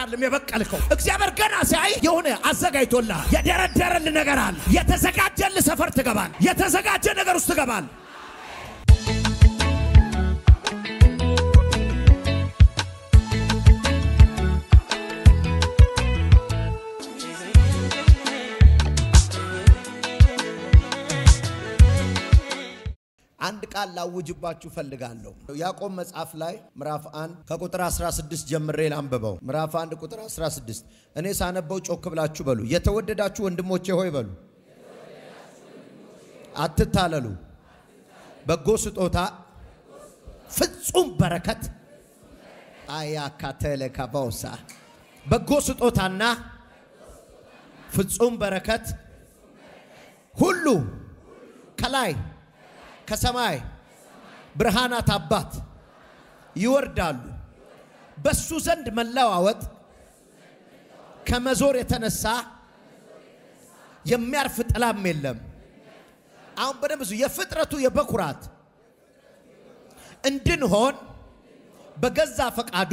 በረከት አይደለም የበቀልከው። እግዚአብሔር ገና ሲያይ የሆነ አዘጋጅቶልሃል። የደረደረል ነገር አለ። የተዘጋጀል ሰፈር ትገባል። የተዘጋጀ ነገር ውስጥ ትገባል። አንድ ቃል ላውጅባችሁ ፈልጋለሁ። ያዕቆብ መጽሐፍ ላይ ምዕራፍ 1 ከቁጥር 16 ጀምሬ ላንብበው። ምዕራፍ 1 ቁጥር 16 እኔ ሳነበው ጮክ ብላችሁ በሉ፣ የተወደዳችሁ ወንድሞቼ ሆይ በሉ፣ አትታለሉ። በጎ ስጦታ ፍጹም በረከት አያ በጎ ስጦታና ፍጹም በረከት ሁሉ ከላይ ከሰማይ ብርሃናት አባት ይወርዳሉ። በሱ ዘንድ መለዋወጥ ከመዞር የተነሳ የሚያርፍ ጥላም የለም። አሁን በደንብ ብዙ የፍጥረቱ የበኩራት እንድንሆን በገዛ ፈቃዱ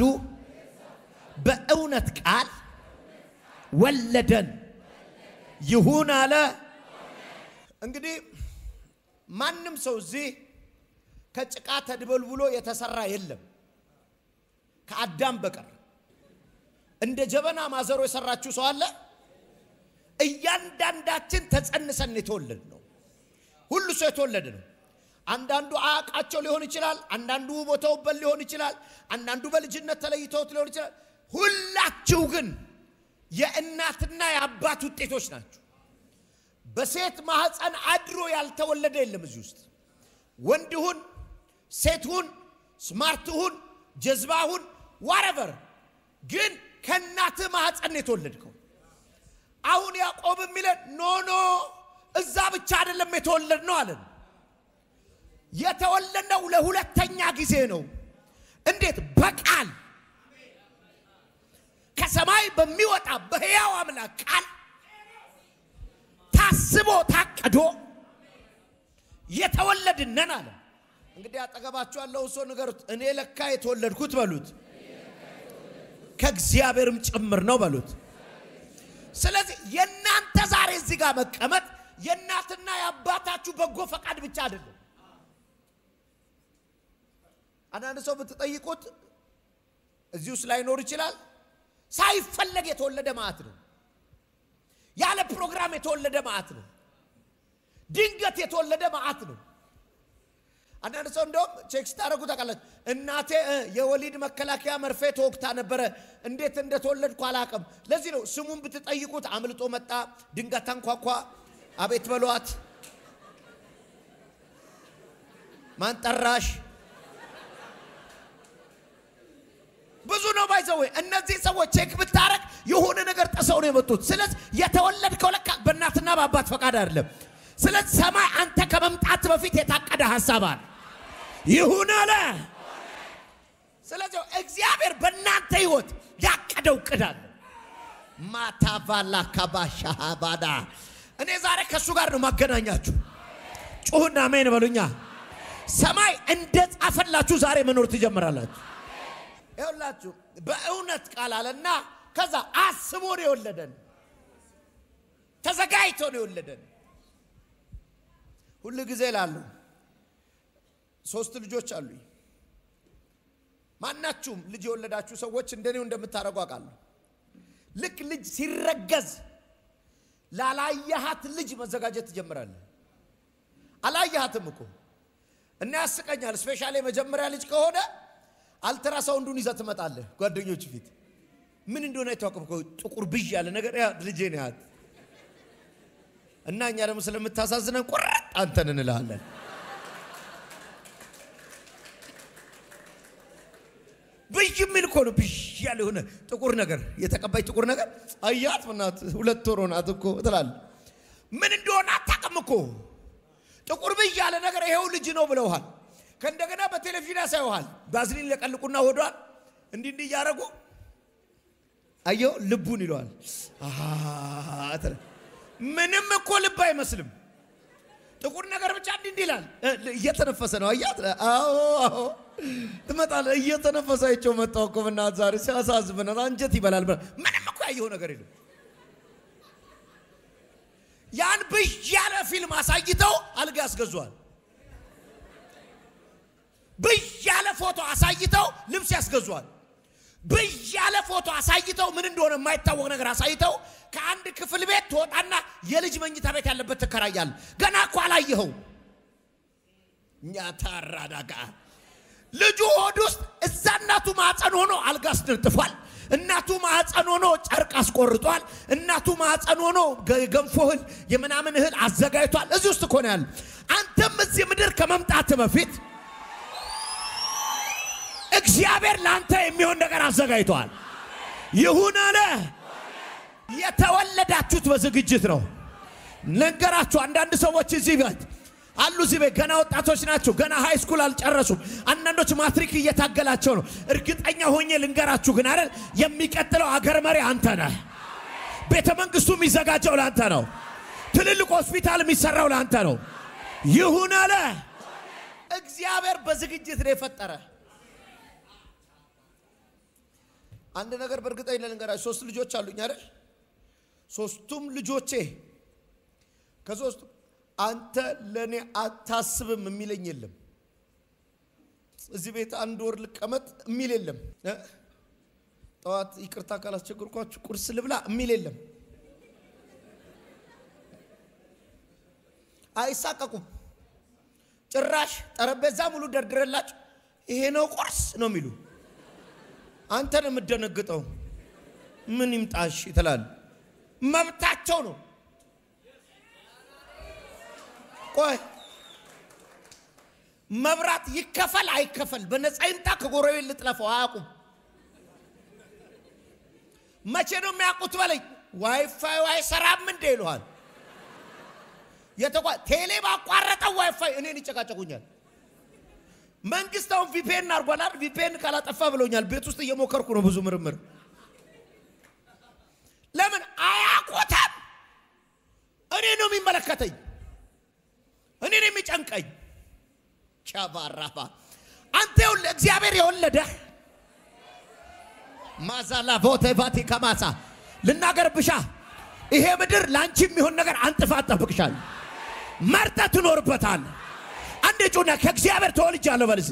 በእውነት ቃል ወለደን። ይሁን አለ እንግዲህ ማንም ሰው እዚህ ከጭቃ ተድበልብሎ የተሰራ የለም ከአዳም በቀር። እንደ ጀበና ማዘሮ የሰራችሁ ሰው አለ? እያንዳንዳችን ተጸንሰን የተወለድ ነው። ሁሉ ሰው የተወለደ ነው። አንዳንዱ አያቃቸው ሊሆን ይችላል። አንዳንዱ ቦታውበት ሊሆን ይችላል። አንዳንዱ በልጅነት ተለይተውት ሊሆን ይችላል። ሁላችሁ ግን የእናትና የአባት ውጤቶች ናችሁ። በሴት ማህፀን አድሮ ያልተወለደ የለም እዚህ ውስጥ ወንድሁን፣ ሴትሁን፣ ስማርትሁን፣ ጀዝባሁን ዋረቨር ግን ከእናት ማህፀን የተወለድከው። አሁን ያዕቆብ የሚለን ኖ ኖ እዛ ብቻ አይደለም የተወለድ አለን። የተወለድነው ለሁለተኛ ጊዜ ነው። እንዴት? በቃል ከሰማይ በሚወጣ በሕያው አምላክ ቃል ታስቦ ታቀዶ የተወለድነን አለ። እንግዲህ አጠገባችሁ ያለውን ሰው ንገሩት፣ እኔ ለካ የተወለድኩት በሉት፣ ከእግዚአብሔርም ጭምር ነው በሉት። ስለዚህ የእናንተ ዛሬ እዚህ ጋር መቀመጥ የእናትና የአባታችሁ በጎ ፈቃድ ብቻ አይደለም። አንዳንድ ሰው ብትጠይቁት እዚህ ውስጥ ላይኖር ይችላል። ሳይፈለግ የተወለደ ማለት ነው። ያለ ፕሮግራም የተወለደ መዓት ነው። ድንገት የተወለደ መዓት ነው። አንዳንድ ሰው እንደውም ቼክ ስታደረጉ ታውቃለች። እናቴ የወሊድ መከላከያ መርፌ ተወግታ ነበረ፣ እንዴት እንደተወለድኩ አላቅም ለዚህ ነው ስሙን ብትጠይቁት አምልጦ መጣ፣ ድንጋት አንኳኳ፣ አቤት በሏት፣ ማን ጠራሽ ብዙ ነው ባይዘው እነዚህ ሰዎች ቼክ ብታረግ የሆነ ነገር ጥሰው ነው የመጡት። ስለዚህ የተወለድከው ለካ በእናትና በአባት ፈቃድ አይደለም። ስለዚህ ሰማይ አንተ ከመምጣት በፊት የታቀደ ሀሳብ አለ ይሁን አለ። ስለዚህ እግዚአብሔር በእናንተ ህይወት ያቀደው እቅድ አለ። ማታቫላ ካባሻሃባዳ እኔ ዛሬ ከእሱ ጋር ነው ማገናኛችሁ። ጩሁና አሜን በሉኛ። ሰማይ እንደ ጻፈላችሁ ዛሬ መኖር ትጀምራላችሁ። ይኸውላችሁ በእውነት ቃል አለና ከዛ አስቦ ነው የወለደን፣ ተዘጋጅቶ ነው የወለደን። ሁሉ ጊዜ ላሉ ሶስት ልጆች አሉኝ። ማናችሁም ልጅ የወለዳችሁ ሰዎች እንደኔው እንደምታደርጉ አውቃለሁ። ልክ ልጅ ሲረገዝ ላላየሃት ልጅ መዘጋጀት ትጀምራለህ። አላየሃትም እኮ እና ያስቀኛል። ስፔሻሊ መጀመሪያ ልጅ ከሆነ አልትራሳውንዱን ይዘህ ትመጣለህ ጓደኞች ፊት ምን እንደሆነ አይታወቅም። ጥቁር ብዥ ያለ ነገር ልጄ ነው ያህል እና እኛ ደግሞ ስለምታሳዝነን ቁርጥ አንተን እንልሃለን። ብዥ የሚል እኮ ነው። ብዥ ያለ የሆነ ጥቁር ነገር የተቀባይ ጥቁር ነገር አያት ምናት ሁለት ወር ሆናት እኮ ትላለህ። ምን እንደሆነ አታውቅም እኮ ጥቁር ብዥ ያለ ነገር ይሄው ልጅ ነው ብለውሃል። ከእንደገና በቴሌቪዥን ያሳየዋል። ባዝሊን ለቀልቁና ወዷል እንዲህ እንዲህ እያደረጉ አየው ልቡን ይለዋል። ምንም እኮ ልብ አይመስልም። ጥቁር ነገር ብቻ እንዲህ እንዲህ ይላል። እየተነፈሰ ነው አያት። አዎ አዎ ትመጣለህ። እየተነፈሰ አይቼው መጣሁ እኮ በእናትህ ዛሬ ሲያሳዝበናል። አንጀት ይበላል። ምንም እኮ ያየው ነገር የለም። ያን ብዥ ያለ ፊልም አሳይተው አልጋ ያስገዟል። ብይ ፎቶ አሳይተው ልብስ ያስገዟል። ብይ ፎቶ አሳይተው ምን እንደሆነ የማይታወቅ ነገር አሳይተው ከአንድ ክፍል ቤት ትወጣና የልጅ መኝታ ቤት ያለበት ትከራያል። ገና እኮ አላየኸው። እኛ ልጁ ሆድ ውስጥ እዛ እናቱ ማህፀን ሆኖ አልጋ አስነጥፏል። እናቱ ማህፀን ሆኖ ጨርቅ አስቆርጧል። እናቱ ማህፀን ሆኖ ገንፎ እህል የምናምን እህል አዘጋጅቷል። እዚህ ውስጥ እኮ ነው ያለ። አንተም እዚህ ምድር ከመምጣት በፊት እግዚአብሔር ላንተ የሚሆን ነገር አዘጋጅቷል። ይሁን አለ። የተወለዳችሁት በዝግጅት ነው። ነገራችሁ። አንዳንድ ሰዎች እዚህ ቤት አሉ። እዚህ ቤት ገና ወጣቶች ናቸው። ገና ሃይ ስኩል አልጨረሱም። አንዳንዶች ማትሪክ እየታገላቸው ነው። እርግጠኛ ሆኜ ልንገራችሁ ግን አይደል፣ የሚቀጥለው አገር መሪ አንተ ነህ። ቤተ መንግስቱ የሚዘጋጀው ለአንተ ነው። ትልልቅ ሆስፒታል የሚሰራው ለአንተ ነው። ይሁን አለ። እግዚአብሔር በዝግጅት ነው የፈጠረ አንድ ነገር በእርግጠኝ ልንገራችሁ፣ ሶስት ልጆች አሉኝ አይደል? ሶስቱም ልጆቼ ከሶስቱ አንተ ለእኔ አታስብም የሚለኝ የለም። እዚህ ቤት አንድ ወር ልቀመጥ የሚል የለም። ጠዋት ይቅርታ ካላስቸገርኳችሁ ቁርስ ልብላ የሚል የለም። አይሳቀቁም። ጭራሽ ጠረጴዛ ሙሉ ደርድረላችሁ ይሄ ነው ቁርስ ነው የሚሉ አንተ ነው የምደነግጠው። ምን ይምጣሽ ትላል። መብታቸው ነው። ቆይ መብራት ይከፈል አይከፈል፣ በነፃ ይምጣ ከጎረቤት ልጥለፈው አያውቁም። መቼ ነው የሚያውቁት በለኝ። ዋይፋዩ አይሰራም እንዴ ይለዋል። ቴሌ ባቋረጠው ዋይፋይ እኔን ይጨቃጨቁኛል። መንግስት አሁን ቪፒኤን አድርጓል። ቪፒኤን ካላጠፋ ብሎኛል ቤት ውስጥ እየሞከርኩ ነው ብዙ ምርምር። ለምን አያውቁትም? እኔ ነው የሚመለከተኝ፣ እኔ ነው የሚጨንቀኝ። ቻባራባ አንተ እግዚአብሔር የወለደህ ማዛላ ቫቲ ከማሳ ልናገር ብሻ ይሄ ምድር ለአንቺ የሚሆን ነገር አንጥፋ አጠብቅሻል። መርጠህ ትኖርበታል። አንድ ጩና ከእግዚአብሔር ተወልጃለሁ በልስ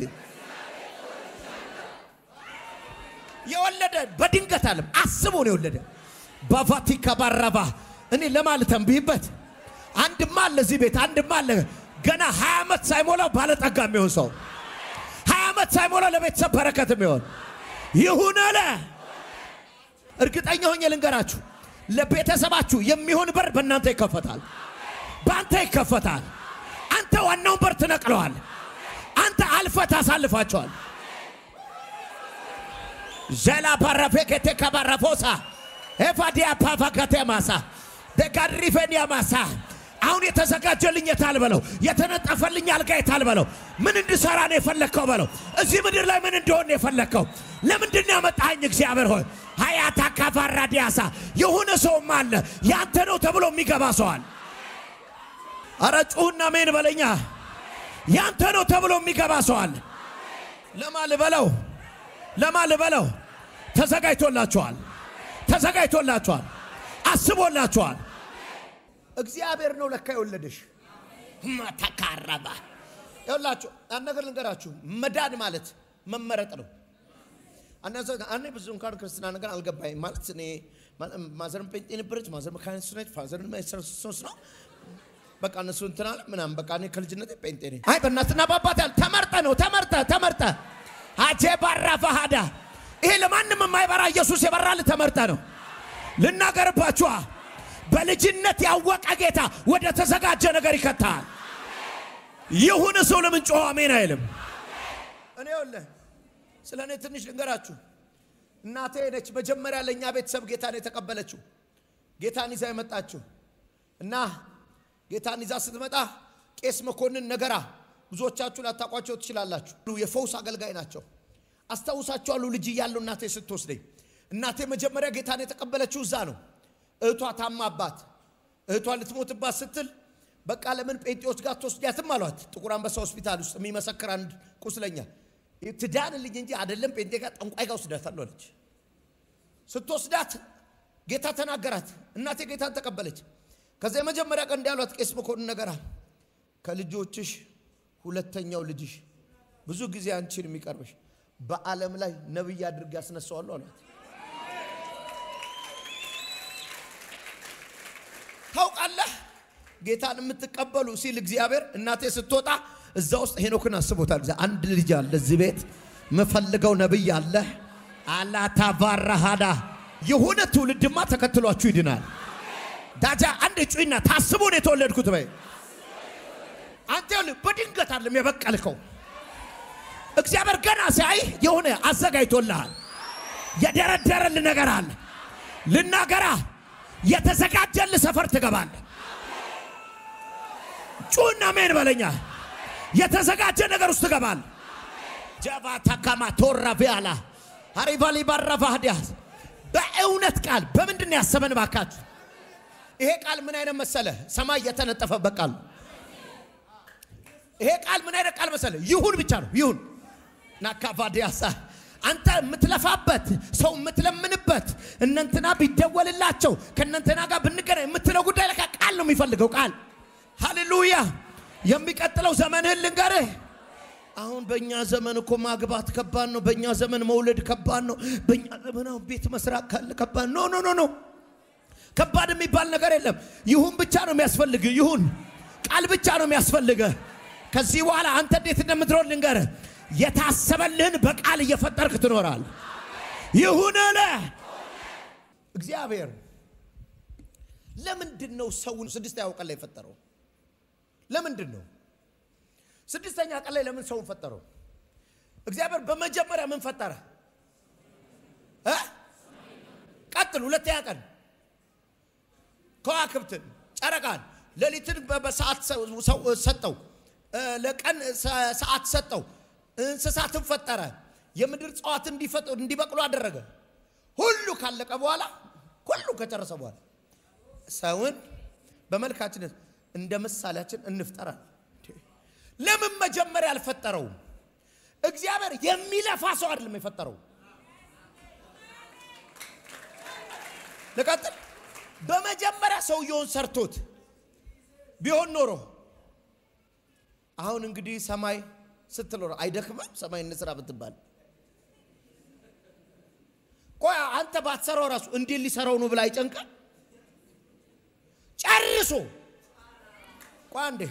የወለደ በድንገት አለም አስቦ ነው የወለደ በቫቲካ ከባረባ እኔ ለማለት ተንብይበት አንድማ አለ እዚህ ቤት አንድማ አለ ገና ሀያ ዓመት ሳይሞላው ባለጠጋ የሚሆን ሰው ሀያ ዓመት ሳይሞላው ለቤተሰብ በረከት የሚሆን ይሁን አለ። እርግጠኛ ሆኜ ልንገራችሁ፣ ለቤተሰባችሁ የሚሆን በር በእናንተ ይከፈታል፣ በአንተ ይከፈታል። አንተ ዋናውን በር ትነቅለዋል። አንተ አልፈ ታሳልፋቸዋል። ዘላ ባረፌ ኬቴ ከባረፎሳ ኤፋዲያ ፓፋከቴ ማሳ ደጋሪፌንያ ማሳ አሁን የተዘጋጀልኝ የታል በለው። የተነጠፈልኝ አልጋ የታል በለው። ምን እንድሰራ ነው የፈለግከው በለው። እዚህ ምድር ላይ ምን እንደሆን ነው የፈለግከው? ለምንድን ነው ያመጣኸኝ እግዚአብሔር ሆይ? ሀያታ ካፋራ ዲያሳ የሆነ ሰውም አለ ያንተ ነው ተብሎ የሚገባ ሰዋል አረ ጩሁና ሜን በለኛ። ያንተ ነው ተብሎ የሚገባ ሰው አለ። ለማ ልበለው፣ ለማ ልበለው። ተዘጋጅቶላችኋል፣ ተዘጋጅቶላችኋል፣ አስቦላችኋል። እግዚአብሔር ነው ለካ የወለደሽ። ተካረባ ይኸውላችሁ፣ አንድ ነገር ልንገራችሁ። መዳን ማለት መመረጥ ነው። እኔ ብዙ እንኳን ክርስትና ነገር አልገባኝ ማለት እኔ ማዘርም ጴንጤ ነበረች፣ ማዘርም ካይነት ነች፣ ፋዘርም ሶስ ነው በቃ እነሱ እንትን አለ ምናምን በቃ እኔ ከልጅነት ጴንጤ ነኝ። አይ በእናትና በአባት ተመርጠ ነው ተመርጠ ተመርጠ አቼ ባራ ፈሃዳ ይሄ ለማንም የማይበራ ኢየሱስ የበራ ተመርጠ ነው ልናገርባችኋ በልጅነት ያወቀ ጌታ ወደ ተዘጋጀ ነገር ይከታል። ይሁን ሰው ለምን ጮኸ አሜን አይልም? እኔ ወለ ስለ እኔ ትንሽ ልንገራችሁ። እናቴ ነች መጀመሪያ ለእኛ ቤተሰብ ጌታን የተቀበለችው ጌታን ይዛ የመጣችው እና ጌታን ይዛ ስትመጣ ቄስ መኮንን ነገራ ብዙዎቻችሁ ላታቋቸው ትችላላችሁ። የፈውስ አገልጋይ ናቸው። አስታውሳቸዋለሁ። ልጅ እያለሁ እናቴ ስትወስደኝ፣ እናቴ መጀመሪያ ጌታን የተቀበለችው እዛ ነው። እህቷ ታማባት፣ እህቷ ልትሞትባት ስትል በቃ ለምን ጴንጤዎች ጋር ትወስዳትም አሏት። ጥቁር አንበሳ ሆስፒታል ውስጥ የሚመሰክር አንድ ቁስለኛ ትዳንልኝ እንጂ አይደለም ጴንጤ ጋር ጠንቋይ ጋር ወስዳታለሁ አለች። ስትወስዳት ጌታ ተናገራት። እናቴ ጌታን ተቀበለች። ከዛ የመጀመሪያ ቀን እንዲያሏት ቄስ መኮንን ነገር ከልጆችሽ ሁለተኛው ልጅሽ ብዙ ጊዜ አንቺን የሚቀርብሽ በዓለም ላይ ነብይ አድርግ ያስነሳዋለሁ አሏት። ታውቃለህ ጌታን የምትቀበሉ ሲል እግዚአብሔር እናቴ ስትወጣ እዛ ውስጥ ሄኖክን አስቦታል። አንድ ልጅ አለ እዚህ ቤት የምፈልገው ነብይ አለ። አላታባራሃዳ የሆነ ትውልድማ ተከትሏችሁ ይድናል። ዳጃ አንድ ጩይና ታስቦ ነው የተወለድኩት በይ። አንተ በድንገት አይደለም የበቀልከው። እግዚአብሔር ገና ሲያይ የሆነ አዘጋጅቶልሃል። የደረደረል ነገር አለ። ልናገራ የተዘጋጀል ሰፈር ትገባል። ጩና ሜን በለኛ። የተዘጋጀ ነገር ውስጥ ትገባል። ጀባ ተካማ ቶራ ቢያላ አሪቫሊ ባራፋ በእውነት ቃል በምንድን ያሰበን ባካችሁ ይሄ ቃል ምን አይነት መሰለ? ሰማይ የተነጠፈበት ቃል ይሄ ቃል ምን አይነት ቃል መሰለ? ይሁን ብቻ ነው። ይሁን ናካቫዲያሳ አንተ የምትለፋበት ሰው የምትለምንበት እነንትና ቢደወልላቸው ከእነንትና ጋር ብንገናኝ የምትለው ጉዳይ ለካ ቃል ነው የሚፈልገው ቃል። ሃሌሉያ! የሚቀጥለው ዘመንህን ልንገርህ። አሁን በእኛ ዘመን እኮ ማግባት ከባድ ነው። በእኛ ዘመን መውለድ ከባድ ነው። በእኛ ዘመን አሁን ቤት መስራት ከባድ ኖ ኖ ኖ ኖ ከባድ የሚባል ነገር የለም። ይሁን ብቻ ነው የሚያስፈልግ። ይሁን ቃል ብቻ ነው የሚያስፈልገ። ከዚህ በኋላ አንተ እንዴት እንደምትኖር የታሰበልህን በቃል እየፈጠርክ ትኖራል። ይሁን አለ እግዚአብሔር። ለምንድን ነው ሰውን ስድስተኛው ቀን ላይ የፈጠረው? ለምንድን ነው ስድስተኛ ቀን ላይ ለምን ሰውን ፈጠረው? እግዚአብሔር በመጀመሪያ ምን ፈጠረ? ቀጥል፣ ሁለተኛ ቀን ከዋክብትን፣ ጨረቃን፣ ሌሊትን በሰዓት ሰጠው፣ ለቀን ሰዓት ሰጠው። እንስሳትን ፈጠረ፣ የምድር እጽዋት እንዲበቅሉ አደረገ። ሁሉ ካለቀ በኋላ ሁሉ ከጨረሰ በኋላ ሰውን በመልካችን እንደ ምሳሌያችን እንፍጠራል። ለምን መጀመሪያ አልፈጠረውም? እግዚአብሔር የሚለፋ ሰው አይደለም የፈጠረው። ልቀጥል በመጀመሪያ ሰውየውን ሰርቶት ቢሆን ኖሮ አሁን እንግዲህ ሰማይ ስትኖር አይደክምም? ሰማይ እንስራ ብትባል ቆይ አንተ ባትሰራው ራሱ እንዴት ሊሰራው ነው ብላ አይጨንቀም? ጨርሶ ቆይ አንዴ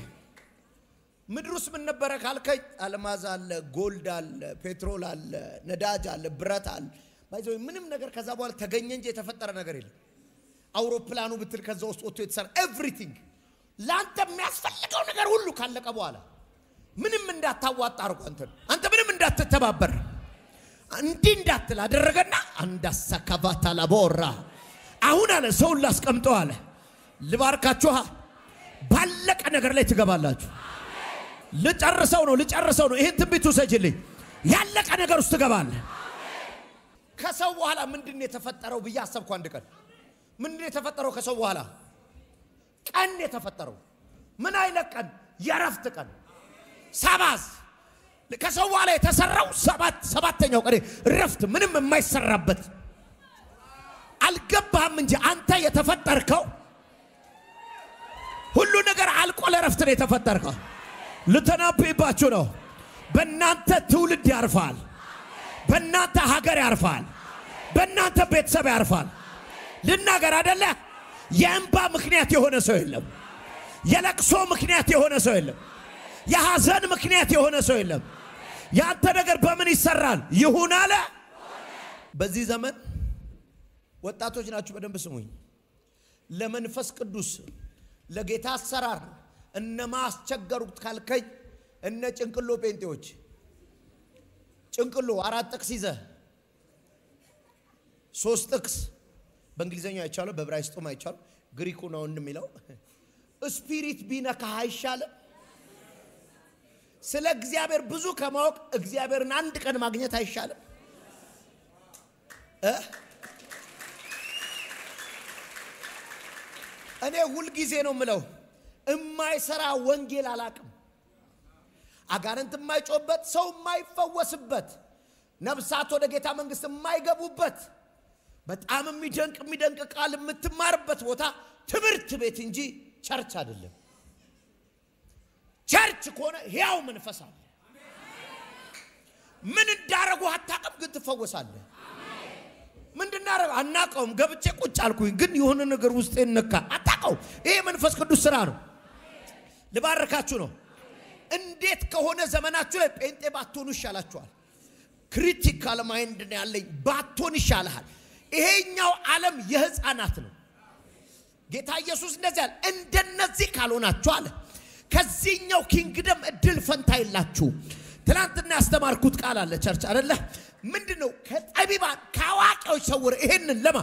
ምድሩስ ምን ነበረ ካልከኝ፣ አልማዝ አለ፣ ጎልድ አለ፣ ፔትሮል አለ፣ ነዳጅ አለ፣ ብረት አለ። ምንም ነገር ከዛ በኋላ ተገኘ እንጂ የተፈጠረ ነገር የለም። አውሮፕላኑ ብትል ከዛ ውስጥ ወጥቶ የተሰራ ኤቭሪቲንግ ለአንተ የሚያስፈልገው ነገር ሁሉ ካለቀ በኋላ ምንም እንዳታዋጣ አርጎ አንተ አንተ ምንም እንዳትተባበር እንዲህ እንዳትል አደረገና አንዳሳካባታ ላቦራ አሁን አለ ሰውን ላስቀምጠው አለ ልባርካችኋ ባለቀ ነገር ላይ ትገባላችሁ። ልጨርሰው ነው ልጨርሰው ነው። ይህን ትንቢት ውሰጅልኝ። ያለቀ ነገር ውስጥ ትገባለህ። ከሰው በኋላ ምንድን የተፈጠረው ብዬ አሰብኩ አንድ ቀን ምንድን የተፈጠረው ከሰው በኋላ ቀን የተፈጠረው ምን አይነት ቀን? የረፍት ቀን ሰባዝ ከሰው በኋላ የተሰራው ሰባት ሰባተኛው ቀን ረፍት ምንም የማይሰራበት አልገባህም እንጂ አንተ የተፈጠርከው ሁሉ ነገር አልቆ ለረፍት ነው የተፈጠርከው። ልተናብይባችሁ ነው። በእናንተ ትውልድ ያርፋል። በእናንተ ሀገር ያርፋል። በእናንተ ቤተሰብ ያርፋል። ልናገር አደለ? የእንባ ምክንያት የሆነ ሰው የለም። የለቅሶ ምክንያት የሆነ ሰው የለም። የሐዘን ምክንያት የሆነ ሰው የለም። ያንተ ነገር በምን ይሰራል? ይሁን አለ። በዚህ ዘመን ወጣቶች ናችሁ፣ በደንብ ስሙኝ። ለመንፈስ ቅዱስ ለጌታ አሰራር እነማስቸገሩት አስቸገሩት ካልከኝ እነ ጭንቅሎ ጴንጤዎች ጭንቅሎ አራት ጥቅስ ይዘህ ሶስት ጥቅስ በእንግሊዝኛው አይቻለሁ፣ በዕብራይስጡም አይቻለሁ። ግሪኩ ነው እንደሚለው ስፒሪት ቢነካህ አይሻልም? ስለ እግዚአብሔር ብዙ ከማወቅ እግዚአብሔርን አንድ ቀን ማግኘት አይሻልም? እኔ ሁልጊዜ ነው ምለው እማይሰራ ወንጌል አላቅም። አጋንንት የማይጮበት ሰው የማይፈወስበት ነፍሳት ወደ ጌታ መንግስት የማይገቡበት በጣም የሚደንቅ የሚደንቅ ቃል የምትማርበት ቦታ ትምህርት ቤት እንጂ ቸርች አይደለም። ቸርች ከሆነ ሕያው መንፈስ አለ። ምን እንዳረጉ አታቅም ግን ትፈወሳለህ። ምንድን አናቀውም ገብቼ ቁጭ አልኩኝ፣ ግን የሆነ ነገር ውስጤ ይነካ። አታቀው። ይሄ መንፈስ ቅዱስ ስራ ነው። ልባርካችሁ ነው። እንዴት ከሆነ ዘመናችሁ ላይ ጴንጤ ባትሆኑ ይሻላችኋል። ክሪቲካል ማይንድ ያለኝ ባትሆን ይሻልሃል። ይሄኛው ዓለም የህፃናት ነው። ጌታ ኢየሱስ እንደዚህ አለ፣ እንደነዚህ ካልሆናችሁ አለ ከዚህኛው ኪንግደም እድል ፈንታ የላችሁ። ትናንትና ያስተማርኩት ቃል አለ ቸርች አደለ? ምንድን ነው ከጠቢባን ከአዋቂዎች ሰውር ይሄንን ለማ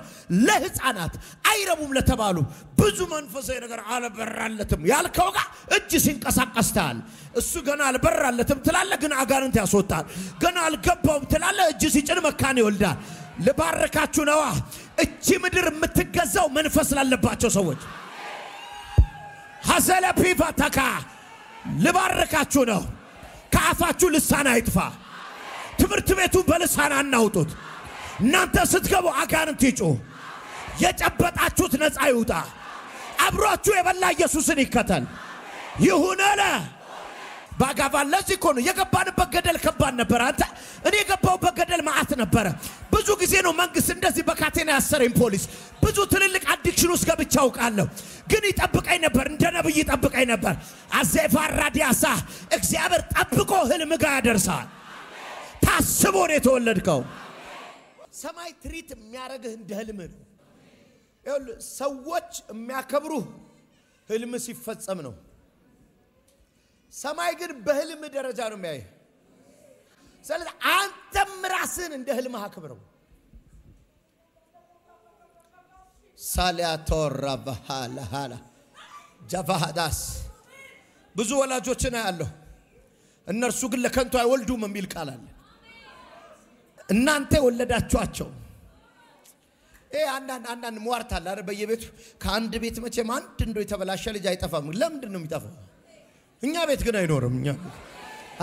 ለህፃናት አይረቡም ለተባሉ ብዙ መንፈሳዊ ነገር አልበራለትም ያልከው ጋር እጅ ሲንቀሳቀስታል። እሱ ገና አልበራለትም ትላለ፣ ግን አጋንንት ያስወጣል። ገና አልገባውም ትላለ፣ እጅ ሲጭን መካን ይወልዳል። ልባርካችሁ ነዋ። እቺ ምድር የምትገዛው መንፈስ ላለባቸው ሰዎች ሀዘለ ፒፋ ተካ ልባርካችሁ ነው። ከአፋችሁ ልሳን አይጥፋ። ትምህርት ቤቱ በልሳን አናውጡት። እናንተ ስትገቡ አጋንንት ይጩ። የጨበጣችሁት ነፃ ይውጣ። አብሯችሁ የበላ ኢየሱስን ይከተል። ይሁን አለ። ባጋባ ለዚህ እኮ ነው የገባንበት ገደል ከባድ ነበር። አንተ እኔ የገባውበት ገደል ማአት ነበረ። ብዙ ጊዜ ነው መንግስት እንደዚህ በካቴና ያሰረኝ ፖሊስ። ብዙ ትልልቅ አዲክሽን ውስጥ ገብቼ አውቃለሁ። ግን ይጠብቀኝ ነበር፣ እንደ ነብይ ይጠብቀኝ ነበር። አዘፋራ ዲያሳ እግዚአብሔር ጠብቆ ህልም ጋር ያደርሳል። ታስቦ ነው የተወለድከው። ሰማይ ትሪት የሚያደርግህ እንደ ህልም ነው። ሰዎች የሚያከብሩህ ህልም ሲፈጸም ነው። ሰማይ ግን በህልም ደረጃ ነው የሚያይ። ስለዚህ አንተም ራስህን እንደ ህልምህ አክብረው። ሳሊያቶራ ባሃላሃላ ጃቫሃዳስ ብዙ ወላጆችን አያለሁ። እነርሱ ግን ለከንቱ አይወልዱም የሚል ቃል አለ። እናንተ የወለዳችኋቸው ይሄ አንዳንድ አንዳንድ ሟርት አለ በየቤቱ ከአንድ ቤት መቼም አንድ እንዶ የተበላሸ ልጅ አይጠፋም። ለምንድን ነው የሚጠፋው? እኛ ቤት ግን አይኖርም። እኛ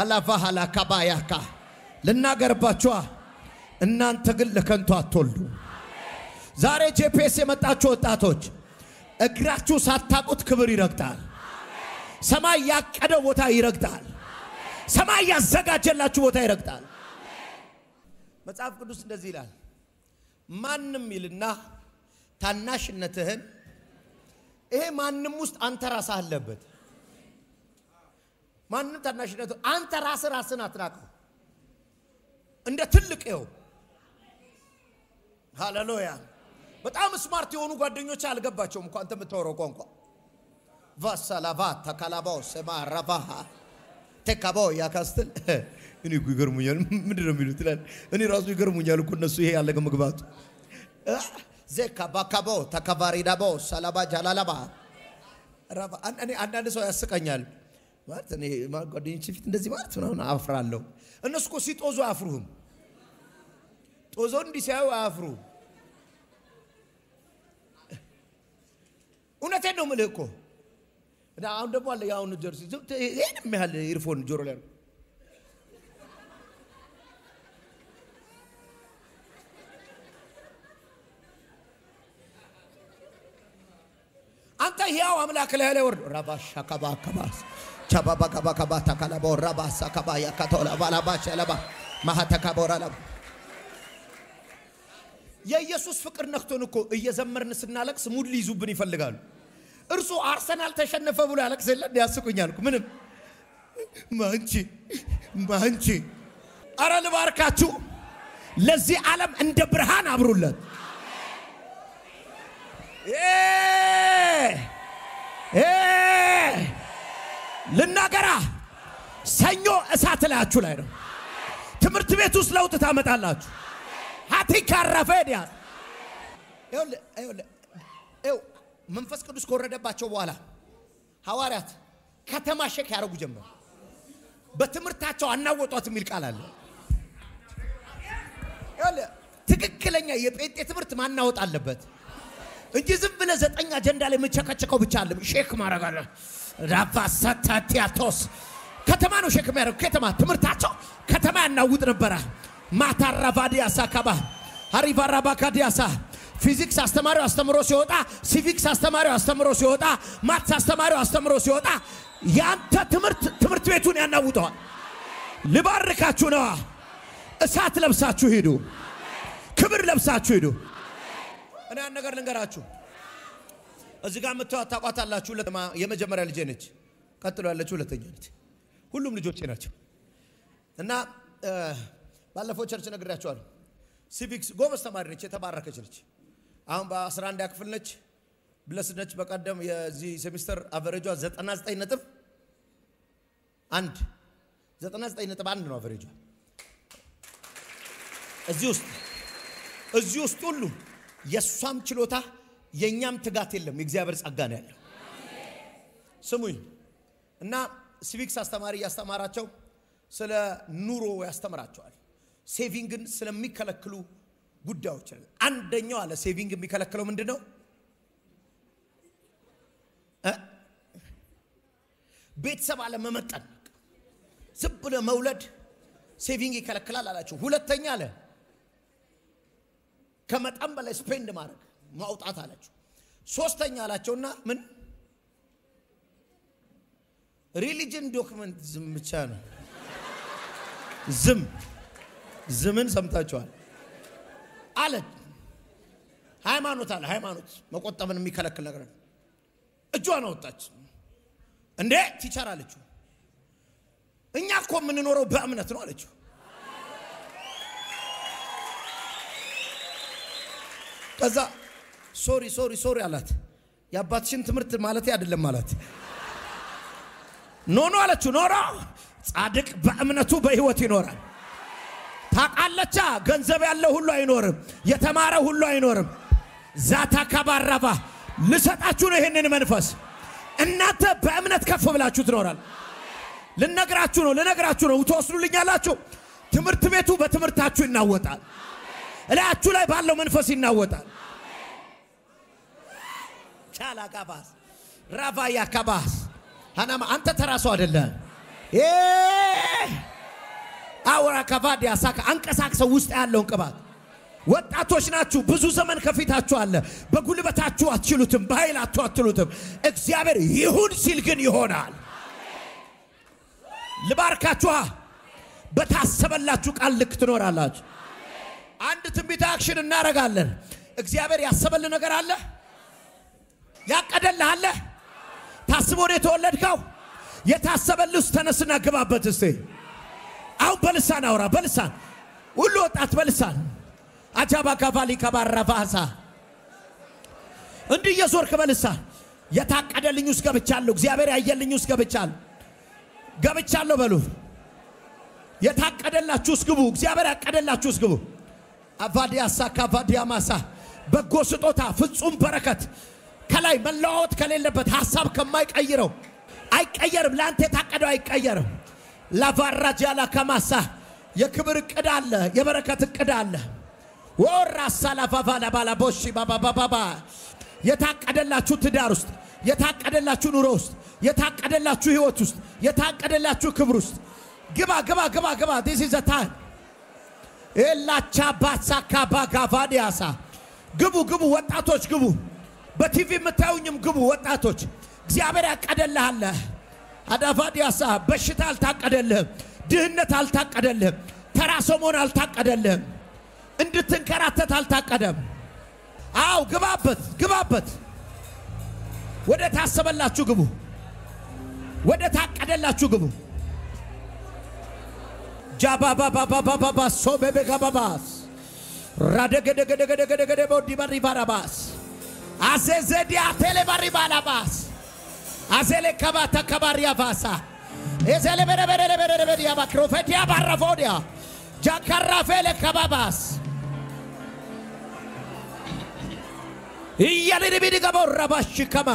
አላፋ ሀላካ ባያካ ልናገርባችኋ፣ እናንተ ግን ለከንቱ አትወልዱ። ዛሬ ጄፒኤስ የመጣችሁ ወጣቶች እግራችሁ ሳታቁት ክብር ይረግጣል። ሰማይ ያቀደው ቦታ ይረግጣል። ሰማይ ያዘጋጀላችሁ ቦታ ይረግጣል። መጽሐፍ ቅዱስ እንደዚህ ይላል፣ ማንም ይልና ታናሽነትህን ይሄ ማንም ውስጥ አንተ ራስህ አለበት ማንም ታናሽነቱ አንተ ራስ ራስን አትናቅ። እንደ ትልቅ ይኸው ሃሌሉያ። በጣም ስማርት የሆኑ ጓደኞች አልገባቸውም እኮ አንተ የምታወራው ቋንቋ ቫሳላቫ ተካላባው ሰማ ረባሃ ቴካባው ያካስትል እኔ እኮ ይገርሙኛል። ምንድን ነው የሚሉት ይላል። እኔ ራሱ ይገርሙኛል እኮ እነሱ ይሄ ያለ መግባቱ ዜካባካባው ተካባሪዳባው ሰላባ ጃላላባ አንዳንድ ሰው ያስቀኛል። ማለት እኔ ጓደኞች ፊት እንደዚህ ማለት ምናምን አፍራለሁ። እነሱ እኮ ሲጦዙ አያፍሩህም። ጦዞ እንዲህ ሲያዩ አያፍሩ። እውነቴን ነው የምልህ እኮ እና አሁን ደግሞ አለ የአሁኑ ጀርሲ ይህን የሚያህል ኢርፎን ጆሮ ላይ አንተ ሕያው አምላክ ላይ ላይ ወርዶ ራባሻ ከባከባስ የኢየሱስ ፍቅር ነክቶን እኮ እየዘመርን ስናለቅስ ሙድ ሊይዙብን ይፈልጋሉ። እርሱ አርሰናል ተሸነፈ ብሎ ያለቅስ የለ ያስቁኛል። ምንም ማንቺ ማንቺ፣ አረ ልባርካችሁ። ለዚህ ዓለም እንደ ብርሃን አብሩለት። ሀገራ ሰኞ እሳት ላያችሁ ላይ ነው። ትምህርት ቤት ውስጥ ለውጥ ታመጣላችሁ። ሀቲ ካረፈ ዲያ መንፈስ ቅዱስ ከወረደባቸው በኋላ ሐዋርያት ከተማ ሸክ ያደረጉ ጀመር። በትምህርታቸው አናወጧት የሚል ቃል አለ። ትክክለኛ የጴንጤ ትምህርት ማናወጥ አለበት እንጂ ዝም ብለህ ዘጠኝ አጀንዳ ላይ የምቸከቸከው ብቻ አለም ሼክ ማድረግ አለ ራቫሳታ ቲያቶስ ከተማ ነው ሸክም ያደረጉ ከተማ ትምህርታቸው ከተማ ያናውጥ ነበረ። ማታ ራቫዲያሳ ካባ አሪቫ ራባካዲያሳ ፊዚክስ አስተማሪው አስተምሮ ሲወጣ፣ ሲቪክስ አስተማሪው አስተምሮ ሲወጣ፣ ማትስ አስተማሪው አስተምሮ ሲወጣ ያንተ ትምህርት ትምህርት ቤቱን ያናውጠዋል። ልባርካችሁ ነዋ። እሳት ለብሳችሁ ሂዱ። ክብር ለብሳችሁ ሂዱ። እኔ አንድ ነገር ልንገራችሁ። እዚህ ጋር የምታዩት ታውቋታላችሁ። የመጀመሪያ ልጄ ነች። ቀጥሎ ያለችው ሁለተኛ ነች። ሁሉም ልጆቼ ናቸው እና ባለፈው ቸርች ነግሬያቸዋለሁ። ሲቪክስ ጎበዝ ተማሪ ነች፣ የተባረከች ነች። አሁን በ11 ክፍል ነች፣ ብለስ ነች። በቀደም የዚህ ሴሚስተር አቨሬጇ 99 ነጥብ አንድ 99 ነጥብ አንድ ነው አቨሬጇ። እዚህ ውስጥ እዚህ ውስጥ ሁሉ የእሷም ችሎታ የእኛም ትጋት የለም፣ የእግዚአብሔር ጸጋ ነው ያለው። ስሙኝ እና ሲቪክስ አስተማሪ እያስተማራቸው ስለ ኑሮ ያስተምራቸዋል። ሴቪንግን ስለሚከለክሉ ጉዳዮች አንደኛው አለ። ሴቪንግ የሚከለክለው ምንድን ነው? ቤተሰብ አለመመጠን፣ ዝም መውለድ ሴቪንግ ይከለክላል አላቸው። ሁለተኛ አለ ከመጠን በላይ ስፔንድ ማድረግ ማውጣት አላቸው። ሶስተኛ አላቸውና ምን ሪሊጅን ዶክመንት ዝም ብቻ ነው። ዝም ዝምን ሰምታችኋል አለ። ሃይማኖት አለ። ሃይማኖት መቆጠብን የሚከለክል ነገር ነው። እጇን አወጣች። እንዴ ቲቸር አለችው። እኛ እኮ የምንኖረው በእምነት ነው አለችው። ከዛ ሶሪ ሶሪ ሶሪ አላት። የአባትሽን ትምህርት ማለት አይደለም ማለት ኖ ኖ አለችው። ኖሮ ጻድቅ በእምነቱ በህይወት ይኖራል። ታቃለቻ ገንዘብ ያለው ሁሉ አይኖርም፣ የተማረ ሁሉ አይኖርም። ዛታ ካባራባ ልሰጣችሁ ነው ይህንን መንፈስ እናንተ በእምነት ከፍ ብላችሁ ትኖራል። ልነግራችሁ ነው ልነግራችሁ ነው ትወስዱልኛላችሁ። ትምህርት ቤቱ በትምህርታችሁ ይናወጣል። እላያችሁ ላይ ባለው መንፈስ ይናወጣል። ቻላ ጋባስ ራባ ያካባስ ሀናማ አንተ ተራሱ አይደለም። አውራ ከባድ ያሳካ አንቀሳቅሰው ውስጥ ያለውን ቅባት ወጣቶች ናችሁ። ብዙ ዘመን ከፊታችሁ አለ። በጉልበታችሁ አትችሉትም፣ በኃይላችሁ አትችሉትም። እግዚአብሔር ይሁን ሲል ግን ይሆናል። ልባርካችኋ። በታሰበላችሁ ቃል ልክ ትኖራላችሁ። አንድ ትንቢት አክሽን እናደርጋለን። እግዚአብሔር ያሰበልን ነገር አለ። አለ ታስቦ ነው የተወለድከው። የታሰበልህ ውስጥ ተነስና ግባበት። እስቲ አሁን በልሳን አውራ፣ በልሳን ሁሉ ወጣት በልሳን አጃባ ከባራ ከባራፋሳ እንዲህ እየዞርክ በልሳን የታቀደልኝ ውስጥ ገብቻለሁ። እግዚአብሔር ያየልኝ ውስጥ ገብቻለሁ። ገብቻለሁ በሉ። የታቀደላችሁ ውስጥ ግቡ። እግዚአብሔር ያቀደላችሁ ውስጥ ግቡ። አቫዲያሳ ማሳ በጎ ስጦታ ፍጹም በረከት ከላይ መለዋወጥ ከሌለበት ሀሳብ ከማይቀይረው አይቀየርም። ለአንተ የታቀደው አይቀየርም። ላቫራጃላ ከማሳ የክብር እቅድ አለ፣ የበረከት እቅድ አለ። ወራሳ ላቫቫ ላባላ ቦሺ የታቀደላችሁ ትዳር ውስጥ የታቀደላችሁ ኑሮ ውስጥ የታቀደላችሁ ህይወት ውስጥ የታቀደላችሁ ክብር ውስጥ ግባ ግባ ግባ ግባ ዲስ ኢዝ ታይም ኤላቻ ባሳካ ባጋቫዲያሳ ግቡ ግቡ ወጣቶች ግቡ በቲቪ የምታዩኝም ግቡ ወጣቶች። እግዚአብሔር ያቀደልሃለ አዳፋዲያሳ በሽታ አልታቀደልህም። ድህነት አልታቀደልህም። ተራ ሰሞን አልታቀደልህም። እንድትንከራተት አልታቀደም። አው ግባበት፣ ግባበት። ወደ ታሰበላችሁ ግቡ። ወደ ታቀደላችሁ ግቡ። ጃባባባባባባ ሶቤቤ ጋባባስ ራደገደገደገደገደገደ ቦዲባሪባራባስ አዘዘዲያ ቴሌባሪ ባላባስ አዘለ ከባታ ከባሪያ ባሳ ኤዘለ በረበረ በረበረ በዲያ ባክሮፈዲያ ከባባስ እያልንቢድ ገባው ረባሽ ከማ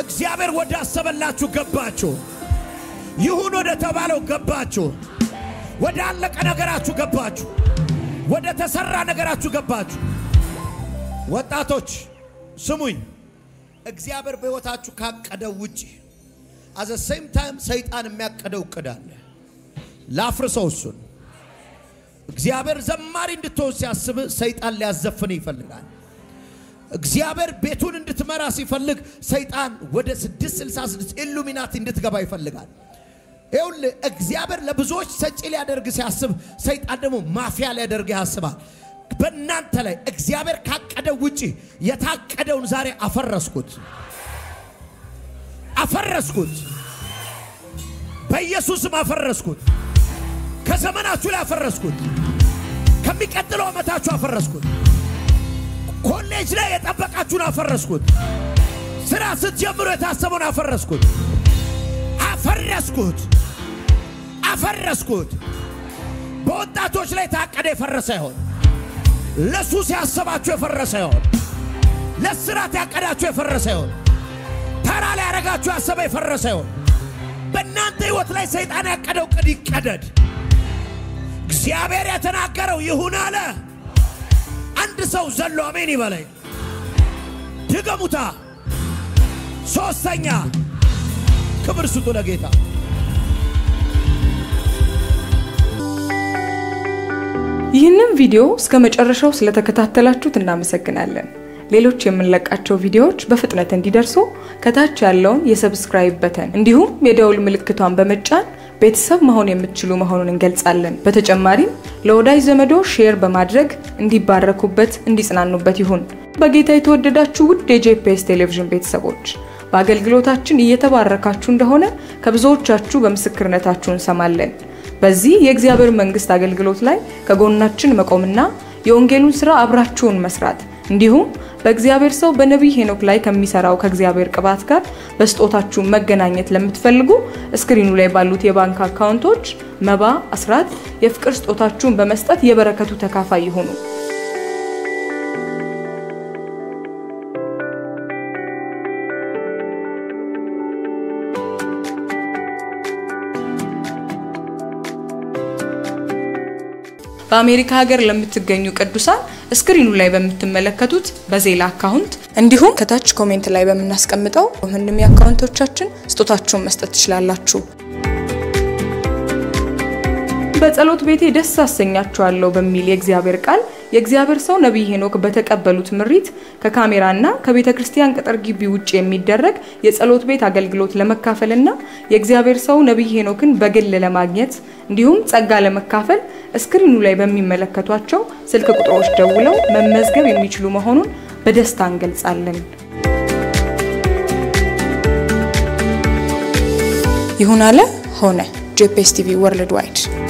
እግዚአብሔር ወደ አሰበላችሁ ገባችሁ። ይሁን ወደ ተባለው ገባችሁ። ወደ አለቀ ነገራችሁ ገባችሁ። ወደ ተሰራ ነገራችሁ ገባችሁ። ወጣቶች ስሙኝ፣ እግዚአብሔር በሕይወታችሁ ካቀደው ውጭ አዘ ሴም ታይም ሰይጣን የሚያቀደው እቅድ አለ። ላፍርሰው እሱን። እግዚአብሔር ዘማሪ እንድትሆን ሲያስብ ሰይጣን ሊያዘፍን ይፈልጋል። እግዚአብሔር ቤቱን እንድትመራ ሲፈልግ ሰይጣን ወደ 666 ኢሉሚናት እንድትገባ ይፈልጋል። ይኸውልህ እግዚአብሔር ለብዙዎች ሰጪ ሊያደርግ ሲያስብ፣ ሰይጣን ደግሞ ማፊያ ሊያደርግ ያስባል። በእናንተ ላይ እግዚአብሔር ካቀደው ውጪ የታቀደውን ዛሬ አፈረስኩት፣ አፈረስኩት፣ በኢየሱስም አፈረስኩት፣ ከዘመናችሁ ላይ አፈረስኩት፣ ከሚቀጥለው ዓመታችሁ አፈረስኩት፣ ኮሌጅ ላይ የጠበቃችሁን አፈረስኩት፣ ስራ ስትጀምሩ የታሰበውን አፈረስኩት፣ አፈረስኩት፣ አፈረስኩት። በወጣቶች ላይ ታቀደ የፈረሰ ይሆን ለሱስ ያሰባችሁ የፈረሰ ይሆን። ለስራት ያቀዳችሁ የፈረሰ ይሆን። ተራ ላይ ያደረጋችሁ ያሰበ የፈረሰ ይሆን። በእናንተ ሕይወት ላይ ሰይጣን ያቀደው ቅድ ይቀደድ። እግዚአብሔር የተናገረው ይሁን አለ። አንድ ሰው ዘሎ አሜን ይበለኝ። ድገሙታ። ሶስተኛ ክብር ስጡ ለጌታ። ይህንን ቪዲዮ እስከ መጨረሻው ስለተከታተላችሁት እናመሰግናለን። ሌሎች የምንለቃቸው ቪዲዮዎች በፍጥነት እንዲደርሱ ከታች ያለውን የሰብስክራይብ በተን እንዲሁም የደውል ምልክቷን በመጫን ቤተሰብ መሆን የምትችሉ መሆኑን እንገልጻለን። በተጨማሪም ለወዳጅ ዘመዶ ሼር በማድረግ እንዲባረኩበት፣ እንዲጽናኑበት ይሁን። በጌታ የተወደዳችሁ ውድ የጄፒኤስ ቴሌቪዥን ቤተሰቦች በአገልግሎታችን እየተባረካችሁ እንደሆነ ከብዙዎቻችሁ በምስክርነታችሁ እንሰማለን። በዚህ የእግዚአብሔር መንግስት አገልግሎት ላይ ከጎናችን መቆምና የወንጌሉን ስራ አብራችሁን መስራት እንዲሁም በእግዚአብሔር ሰው በነቢይ ሄኖክ ላይ ከሚሰራው ከእግዚአብሔር ቅባት ጋር በስጦታችሁ መገናኘት ለምትፈልጉ እስክሪኑ ላይ ባሉት የባንክ አካውንቶች መባ፣ አስራት፣ የፍቅር ስጦታችሁን በመስጠት የበረከቱ ተካፋይ ይሁኑ። በአሜሪካ ሀገር ለምትገኙ ቅዱሳን ስክሪኑ ላይ በምትመለከቱት በዜላ አካውንት እንዲሁም ከታች ኮሜንት ላይ በምናስቀምጠው ምንም የአካውንቶቻችን ስጦታችሁን መስጠት ትችላላችሁ። በጸሎት ቤቴ ደስ አሰኛችኋለሁ በሚል የእግዚአብሔር ቃል የእግዚአብሔር ሰው ነቢይ ሄኖክ በተቀበሉት ምሪት ከካሜራና ከቤተ ክርስቲያን ቅጥር ግቢ ውጭ የሚደረግ የጸሎት ቤት አገልግሎት ለመካፈልና የእግዚአብሔር ሰው ነቢይ ሄኖክን በግል ለማግኘት እንዲሁም ጸጋ ለመካፈል እስክሪኑ ላይ በሚመለከቷቸው ስልክ ቁጥሮች ደውለው መመዝገብ የሚችሉ መሆኑን በደስታ እንገልጻለን። ይሁን አለ ሆነ። ጄፒኤስ ቲቪ ወርልድ ዋይድ